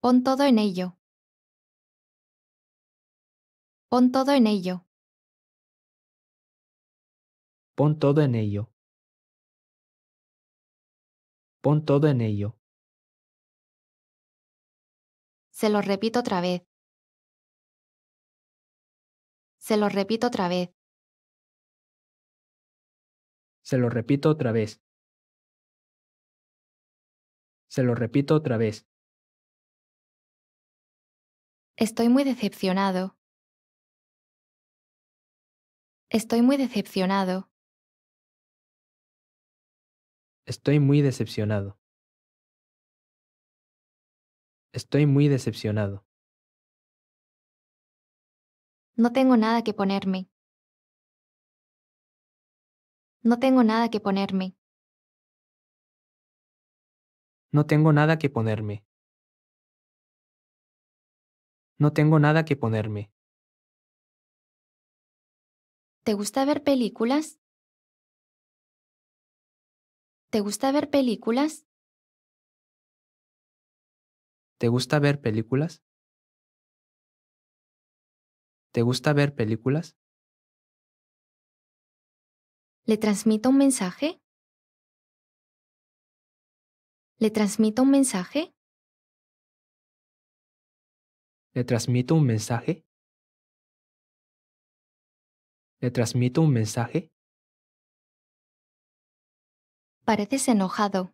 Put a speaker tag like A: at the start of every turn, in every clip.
A: Pon todo en ello. Pon todo en ello. Pon todo en ello. Pon todo en ello. Se lo repito otra vez. Se lo repito otra vez. Se lo repito otra vez. Se lo repito otra vez. Estoy muy decepcionado. Estoy muy decepcionado. Estoy muy decepcionado. Estoy muy decepcionado. No tengo nada que ponerme. No tengo nada que ponerme. No tengo nada que ponerme. No tengo nada que ponerme. ¿Te gusta ver películas? ¿Te gusta ver películas? ¿Te gusta ver películas? ¿Te gusta ver películas? ¿Le transmito un mensaje? ¿Le transmito un mensaje? ¿Le transmito un mensaje? ¿Le transmito un mensaje? Pareces enojado.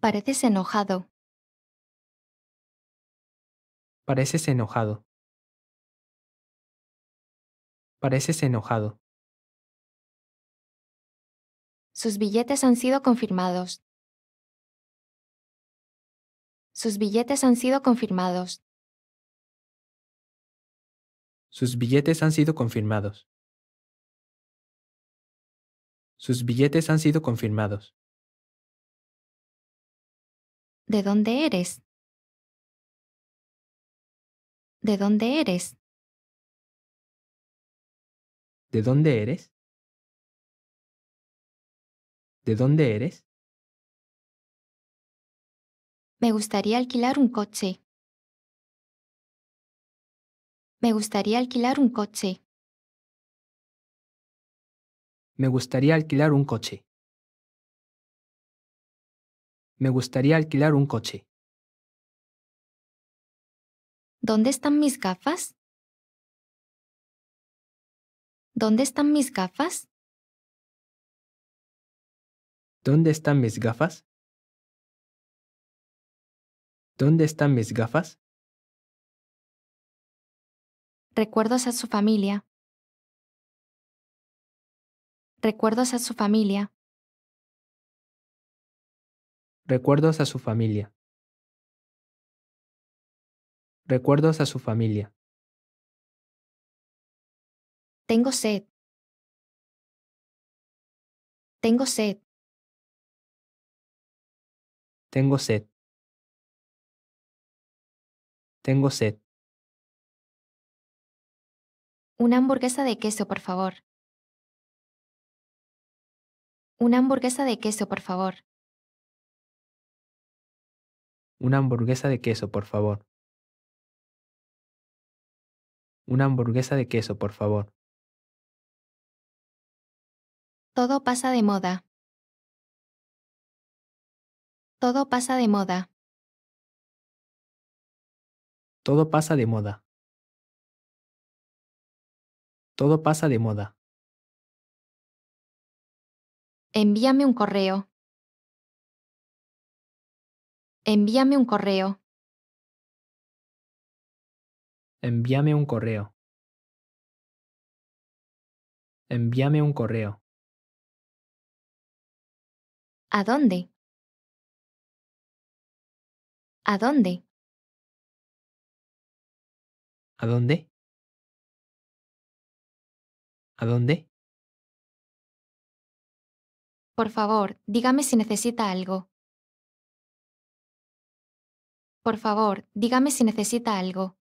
A: Pareces enojado. Pareces enojado. Pareces enojado. Sus billetes han sido confirmados. Sus billetes han sido confirmados. Sus billetes han sido confirmados. Sus billetes han sido confirmados. ¿De dónde eres? ¿De dónde eres? ¿De dónde eres? ¿De dónde eres? Me gustaría alquilar un coche. Me gustaría alquilar un coche. Me gustaría alquilar un coche. Me gustaría alquilar un coche. ¿Dónde están mis gafas? ¿Dónde están mis gafas? ¿Dónde están mis gafas? ¿Dónde están mis gafas? Recuerdos a su familia. Recuerdos a su familia. Recuerdos a su familia. Recuerdos a su familia. Tengo sed. Tengo sed. Tengo sed. Tengo sed. Una hamburguesa de queso, por favor. Una hamburguesa de queso, por favor. Una hamburguesa de queso, por favor. Una hamburguesa de queso, por favor. Todo pasa de moda. Todo pasa de moda. Todo pasa de moda. Todo pasa de moda. Envíame un correo. Envíame un correo. Envíame un correo. Envíame un correo. ¿A dónde? ¿A dónde? ¿A dónde? ¿A dónde? Por favor, dígame si necesita algo. Por favor, dígame si necesita algo.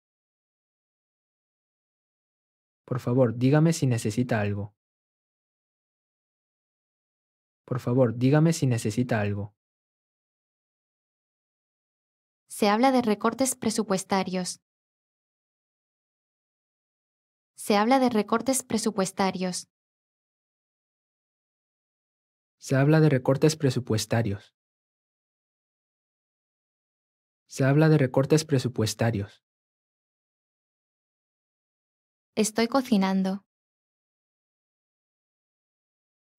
A: Por favor, dígame si necesita algo. Por favor, dígame si necesita algo. Se habla de recortes presupuestarios se habla de recortes presupuestarios. Se habla de recortes presupuestarios. Se habla de recortes presupuestarios. Estoy cocinando.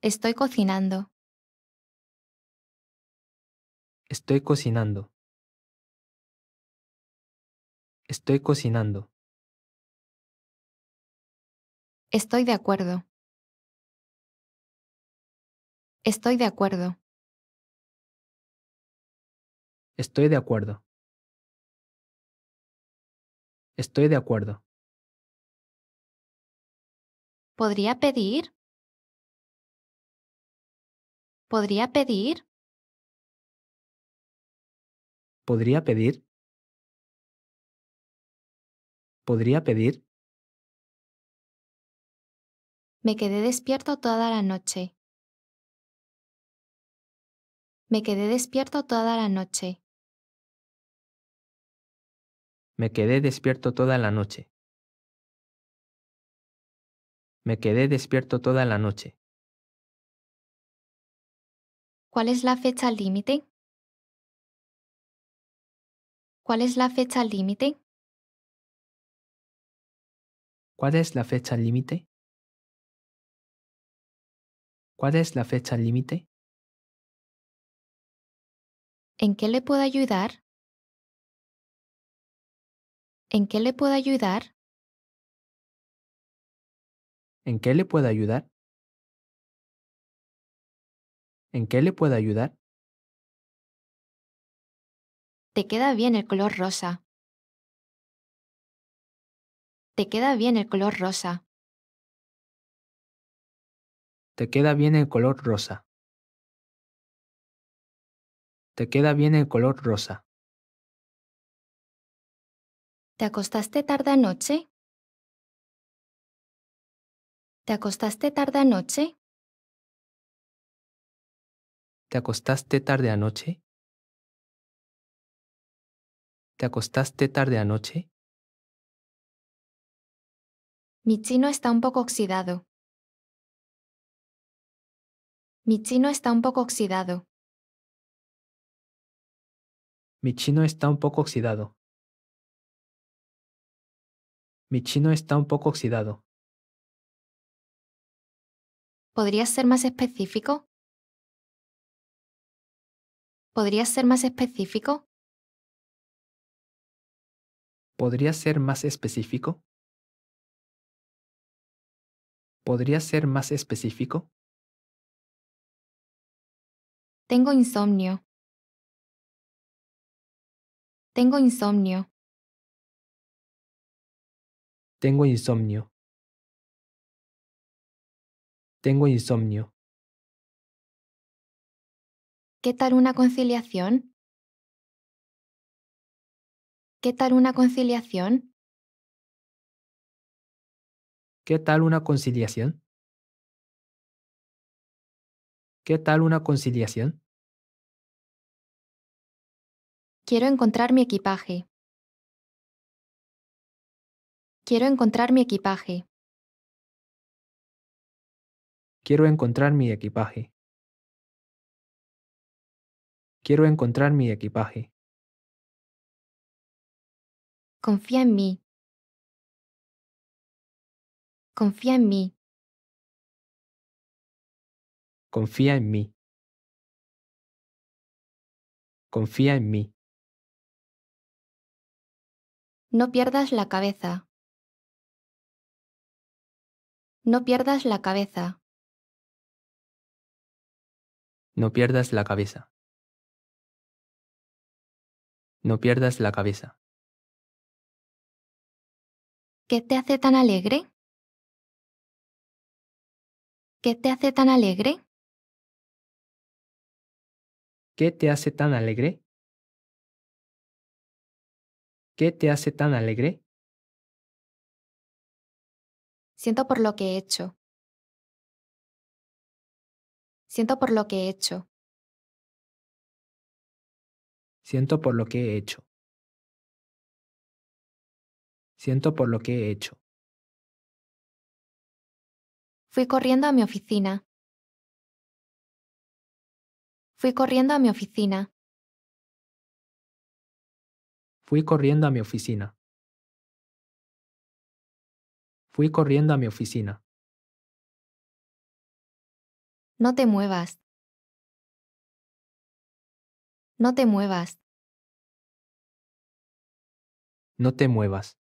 A: Estoy cocinando. Estoy cocinando. Estoy cocinando. Estoy de acuerdo. Estoy de acuerdo. Estoy de acuerdo. Estoy de acuerdo. ¿Podría pedir? ¿Podría pedir? ¿Podría pedir? ¿Podría pedir? Me quedé despierto toda la noche. Me quedé despierto toda la noche. Me quedé despierto toda la noche. Me quedé despierto toda la noche. ¿Cuál es la fecha límite? ¿Cuál es la fecha límite? ¿Cuál es la fecha límite? ¿Cuál es la fecha límite? ¿En qué le puedo ayudar? ¿En qué le puedo ayudar? ¿En qué le puedo ayudar? ¿En qué le puedo ayudar? Te queda bien el color rosa. Te queda bien el color rosa. Te queda bien el color rosa. Te queda bien el color rosa. ¿Te acostaste tarde anoche? ¿Te acostaste tarde anoche? ¿Te acostaste tarde anoche? ¿Te acostaste tarde anoche? Mi chino está un poco oxidado. Mi chino está un poco oxidado. Mi chino está un poco oxidado. Mi chino está un poco oxidado. ¿Podría ser más específico? ¿Podría ser más específico? ¿Podría ser más específico? ¿Podría ser más específico? Tengo insomnio. Tengo insomnio. Tengo insomnio. Tengo insomnio. ¿Qué tal una conciliación? ¿Qué tal una conciliación? ¿Qué tal una conciliación? ¿Qué tal una conciliación? Quiero encontrar mi equipaje. Quiero encontrar mi equipaje. Quiero encontrar mi equipaje. Quiero encontrar mi equipaje. Confía en mí. Confía en mí. Confía en mí. Confía en mí. No pierdas la cabeza. No pierdas la cabeza. No pierdas la cabeza. No pierdas la cabeza. ¿Qué te hace tan alegre? ¿Qué te hace tan alegre? ¿Qué te hace tan alegre? ¿Qué te hace tan alegre? Siento por lo que he hecho. Siento por lo que he hecho. Siento por lo que he hecho. Siento por lo que he hecho. Fui corriendo a mi oficina. Fui corriendo a mi oficina. Fui corriendo a mi oficina. Fui corriendo a mi oficina. No te muevas. No te muevas. No te muevas.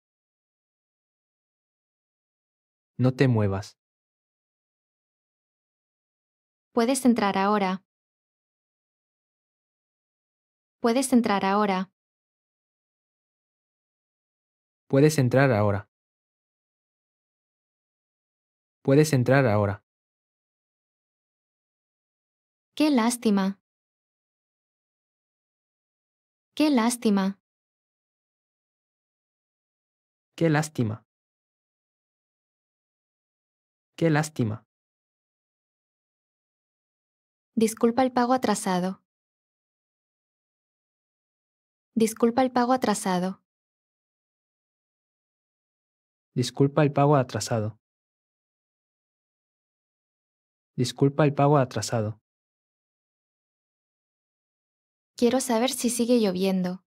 A: No te muevas. Puedes entrar ahora. Puedes entrar ahora. Puedes entrar ahora. Puedes entrar ahora. Qué lástima. Qué lástima. Qué lástima. Qué lástima. Disculpa el pago atrasado. Disculpa el pago atrasado. Disculpa el pago atrasado. Disculpa el pago atrasado. Quiero saber si sigue lloviendo.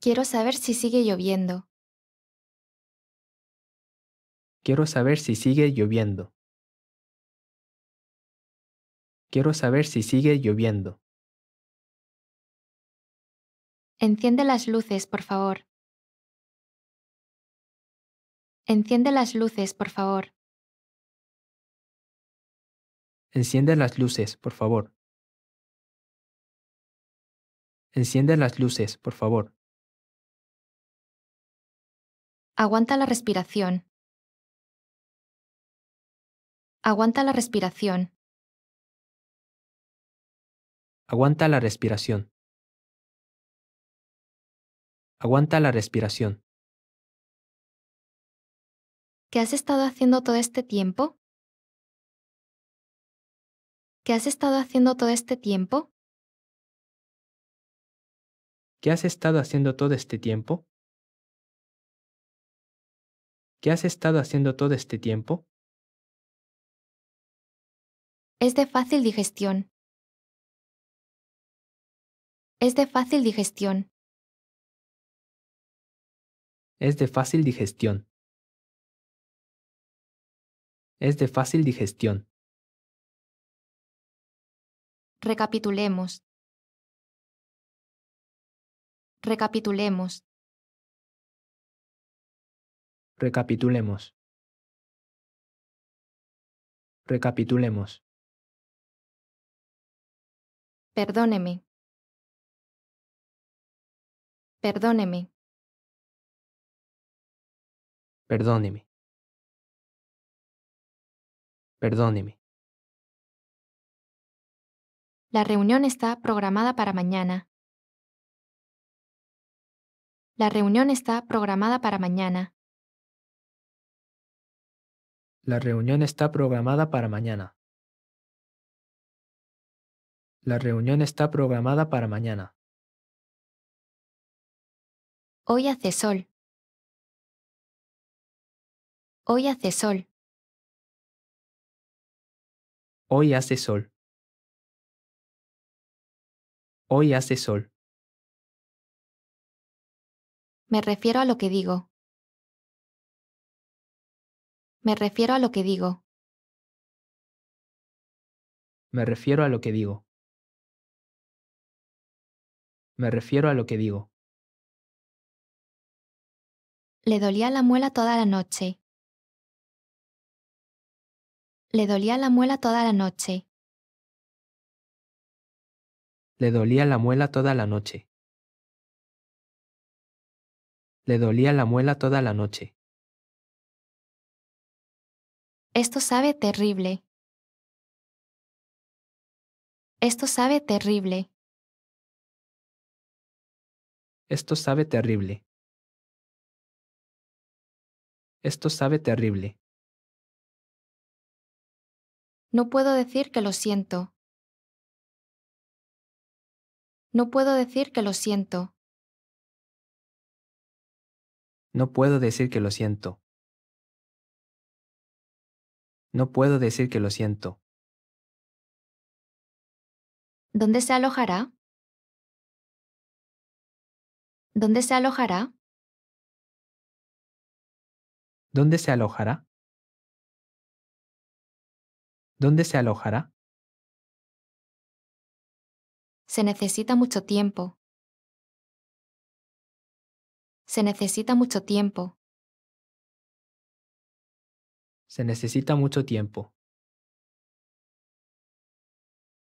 A: Quiero saber si sigue lloviendo. Quiero saber si sigue lloviendo. Quiero saber si sigue lloviendo. Enciende las luces, por favor. Enciende las luces, por favor. Enciende las luces, por favor. Enciende las luces, por favor. Aguanta la respiración. Aguanta la respiración. Aguanta la respiración. Aguanta la respiración. ¿Qué has estado haciendo todo este tiempo? ¿Qué has estado haciendo todo este tiempo? ¿Qué has estado haciendo todo este tiempo? ¿Qué has estado haciendo todo este tiempo? Es de fácil digestión. Es de fácil digestión. Es de fácil digestión. Es de fácil digestión. Recapitulemos. Recapitulemos. Recapitulemos. Recapitulemos. Perdóneme. Perdóneme. Perdóneme. Perdóneme. La reunión está programada para mañana. La reunión está programada para mañana. La reunión está programada para mañana. La reunión está programada para mañana. Hoy hace sol. Hoy hace sol. Hoy hace sol. Hoy hace sol. Me refiero a lo que digo. Me refiero a lo que digo. Me refiero a lo que digo. Me refiero a lo que digo. Le dolía la muela toda la noche. Le dolía la muela toda la noche. Le dolía la muela toda la noche. Le dolía la muela toda la noche. Esto sabe terrible. Esto sabe terrible. Esto sabe terrible. Esto sabe terrible. No puedo decir que lo siento. No puedo decir que lo siento. No puedo decir que lo siento. No puedo decir que lo siento. ¿Dónde se alojará? ¿Dónde se alojará? ¿Dónde se alojará? ¿Dónde se alojará? Se necesita mucho tiempo. Se necesita mucho tiempo. Se necesita mucho tiempo.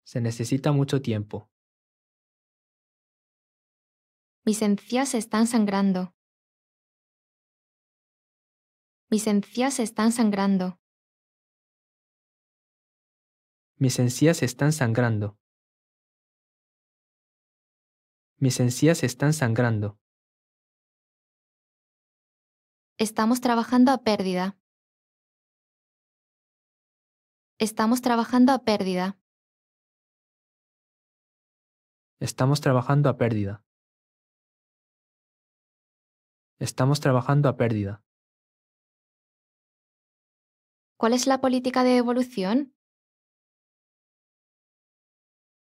A: Se necesita mucho tiempo. Mis encías están sangrando. Mis encías están sangrando. Mis encías están sangrando. Mis encías están sangrando. Estamos trabajando a pérdida. Estamos trabajando a pérdida. Estamos trabajando a pérdida. Estamos trabajando a pérdida. ¿Cuál es la política de evolución?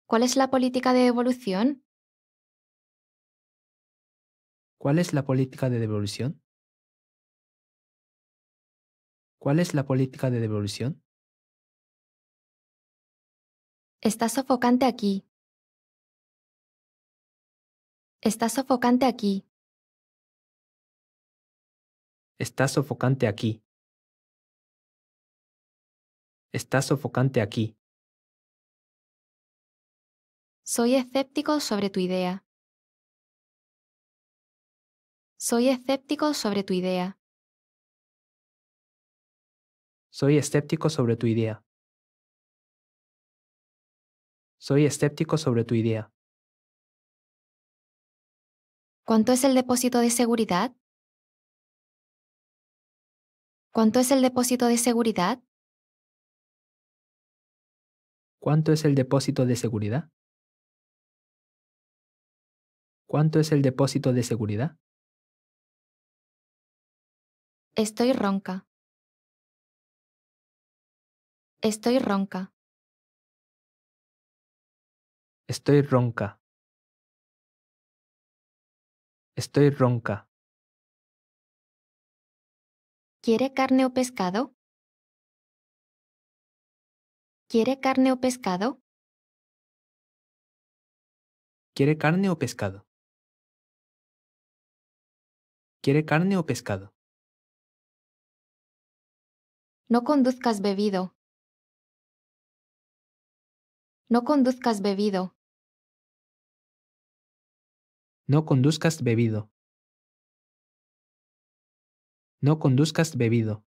A: ¿Cuál es la política de devolución? ¿Cuál es la política de devolución? ¿Cuál es la política de devolución? Está sofocante aquí. Está sofocante aquí. Está sofocante aquí. Está sofocante aquí. Soy escéptico sobre tu idea. Soy escéptico sobre tu idea. Soy escéptico sobre tu idea. Soy escéptico sobre tu idea. ¿Cuánto es el depósito de seguridad? ¿Cuánto es el depósito de seguridad? ¿Cuánto es el depósito de seguridad? ¿Cuánto es el depósito de seguridad? Estoy ronca. Estoy ronca. Estoy ronca. Estoy ronca. ¿Quiere carne o pescado? ¿Quiere carne o pescado? ¿Quiere carne o pescado? ¿Quiere carne o pescado? No conduzcas bebido. No conduzcas bebido. No conduzcas bebido. No conduzcas bebido.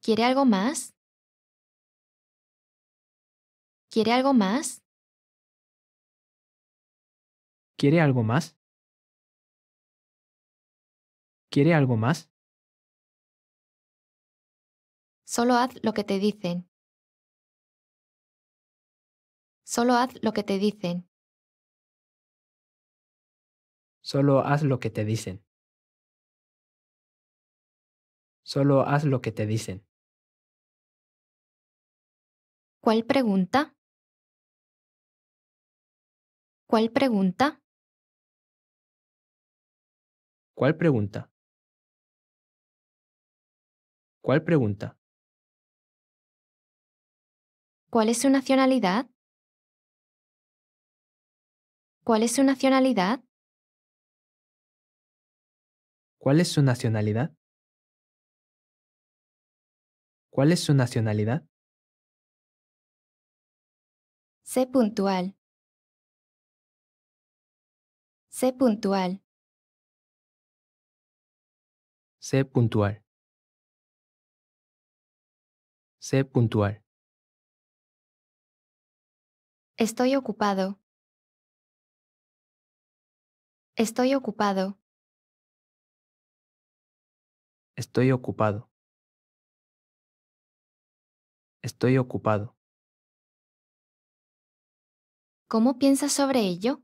A: ¿Quiere algo más? ¿Quiere algo más? ¿Quiere algo más? ¿Quiere algo más? Solo haz lo que te dicen. Solo haz lo que te dicen. Solo haz lo que te dicen. Solo haz lo que te dicen. ¿Cuál pregunta? ¿Cuál pregunta? ¿Cuál pregunta? ¿Cuál pregunta? ¿Cuál es su nacionalidad? ¿Cuál es su nacionalidad? ¿Cuál es su nacionalidad? ¿Cuál es su nacionalidad? Sé puntual. Sé puntual. Sé puntual. Sé puntual. Estoy ocupado. Estoy ocupado. Estoy ocupado. Estoy ocupado. ¿Cómo piensas sobre ello?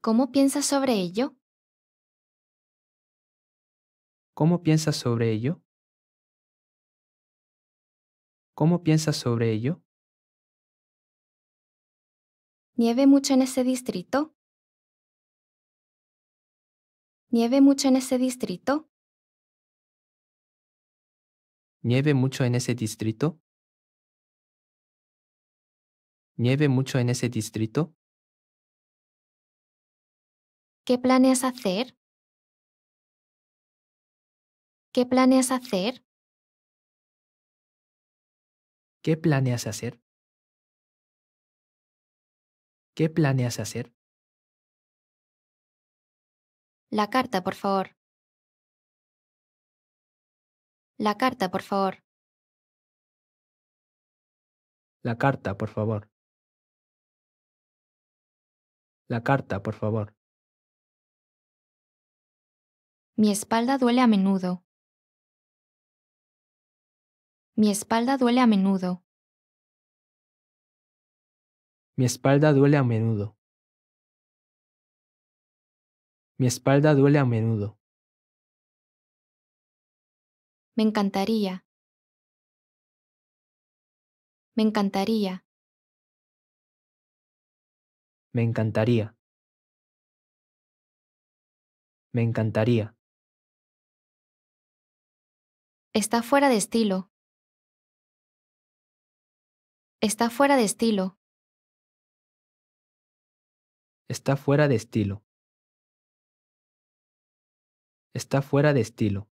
A: ¿Cómo piensas sobre ello? ¿Cómo piensas sobre ello? ¿Cómo piensas sobre ello? ¿Nieve mucho en ese distrito? ¿Nieve mucho en ese distrito? ¿Nieve mucho en ese distrito? ¿Nieve mucho en ese distrito? ¿Qué planeas hacer? ¿Qué planeas hacer? ¿Qué planeas hacer? ¿Qué planeas hacer? La carta, por favor. La carta, por favor. La carta, por favor. La carta, por favor. Mi espalda duele a menudo. Mi espalda duele a menudo. Mi espalda duele a menudo. Mi espalda duele a menudo. Me encantaría. Me encantaría. Me encantaría. Me encantaría. Está fuera de estilo. Está fuera de estilo. Está fuera de estilo. Está fuera de estilo.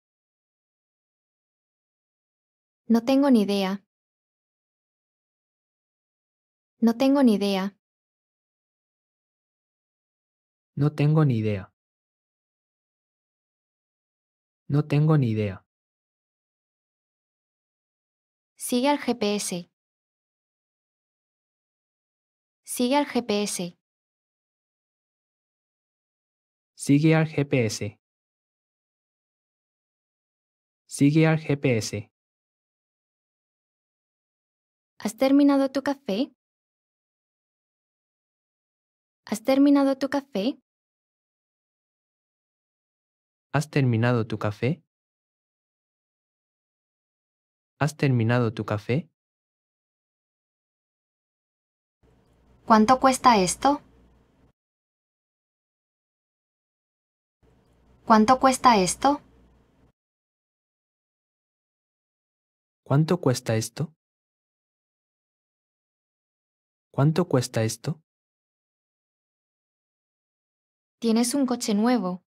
A: No tengo ni idea. No tengo ni idea. No tengo ni idea. No tengo ni idea. Sigue al GPS. Sigue al GPS. Sigue al GPS. Sigue al GPS. ¿Has terminado tu café? ¿Has terminado tu café? ¿Has terminado tu café? ¿Has terminado tu café? ¿Cuánto cuesta esto? ¿Cuánto cuesta esto? ¿Cuánto cuesta esto? ¿Cuánto cuesta esto? Tienes un coche nuevo.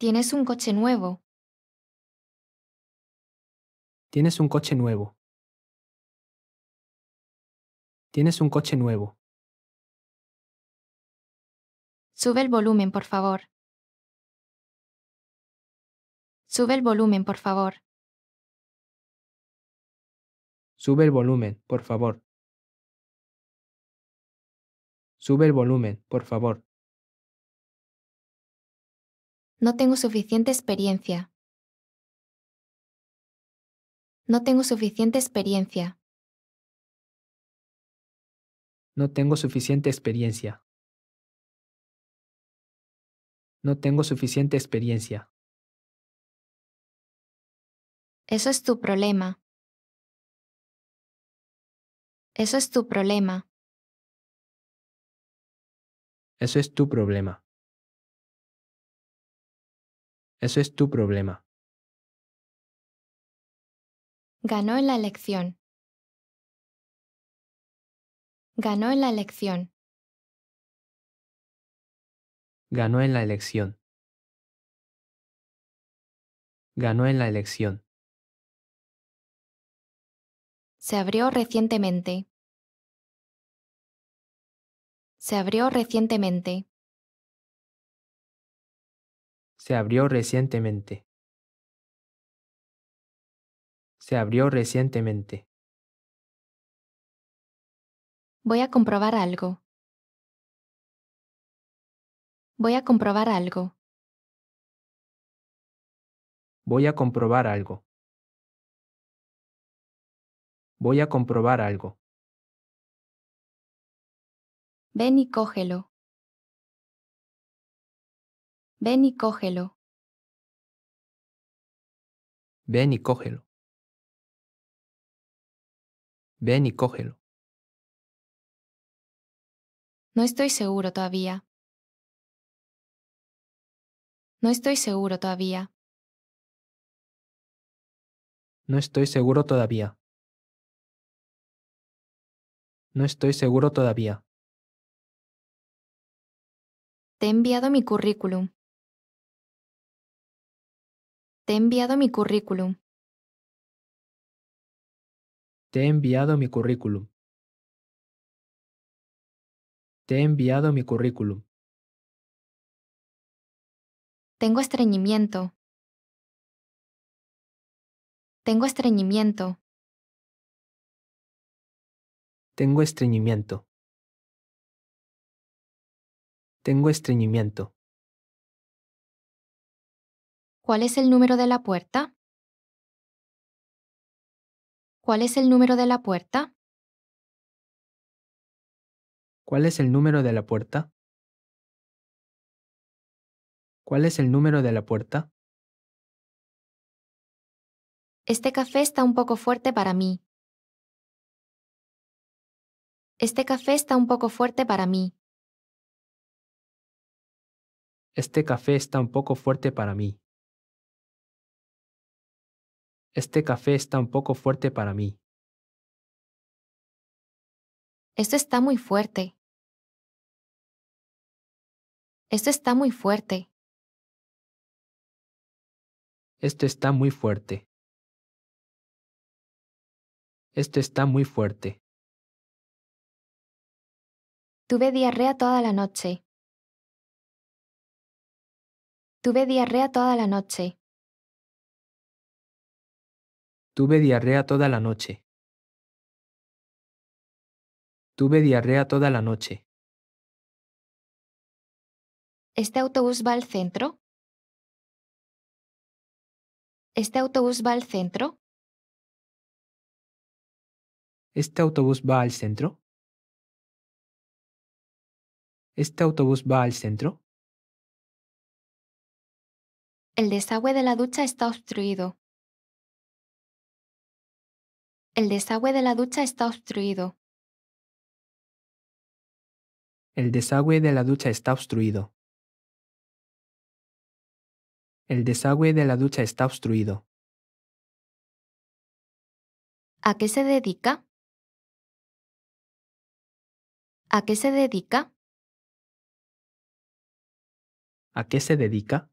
A: Tienes un coche nuevo. Tienes un coche nuevo. Tienes un coche nuevo. Sube el volumen, por favor. Sube el volumen, por favor. Sube el volumen, por favor. Sube el volumen, por favor. No tengo suficiente experiencia. No tengo suficiente experiencia. No tengo suficiente experiencia. No tengo suficiente experiencia. Eso es tu problema. Eso es tu problema. Eso es tu problema. Eso es tu problema. Ganó en la elección. Ganó en la elección. Ganó en la elección. Ganó en la elección. Se abrió recientemente. Se abrió recientemente. Se abrió recientemente. Se abrió recientemente. Voy a comprobar algo. Voy a comprobar algo. Voy a comprobar algo. Voy a comprobar algo. Ven y cógelo. Ven y cógelo. Ven y cógelo. Ven y cógelo. No estoy seguro todavía. No estoy seguro todavía. No estoy seguro todavía. No estoy seguro todavía. Te he enviado mi currículum. Te he enviado mi currículum. Te he enviado mi currículum. Te he enviado mi currículum. Tengo estreñimiento. Tengo estreñimiento. Tengo estreñimiento. Tengo estreñimiento. ¿Cuál es el número de la puerta? ¿Cuál es el número de la puerta? ¿Cuál es el número de la puerta? ¿Cuál es el número de la puerta? Este café está un poco fuerte para mí. Este café está un poco fuerte para mí. Este café está un poco fuerte para mí. Este café está un poco fuerte para mí. Esto está muy fuerte. Esto está muy fuerte. Esto está muy fuerte. Esto está muy fuerte. Tuve diarrea toda la noche. Tuve diarrea toda la noche. Tuve diarrea toda la noche. Tuve diarrea toda la noche. ¿Este autobús va al centro? ¿Este autobús va al centro? ¿Este autobús va al centro? ¿Este autobús va al centro? El desagüe de la ducha está obstruido. El desagüe de la ducha está obstruido. El desagüe de la ducha está obstruido. El desagüe de la ducha está obstruido. ¿A qué se dedica? ¿A qué se dedica? ¿A qué se dedica?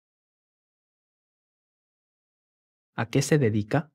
A: ¿A qué se dedica?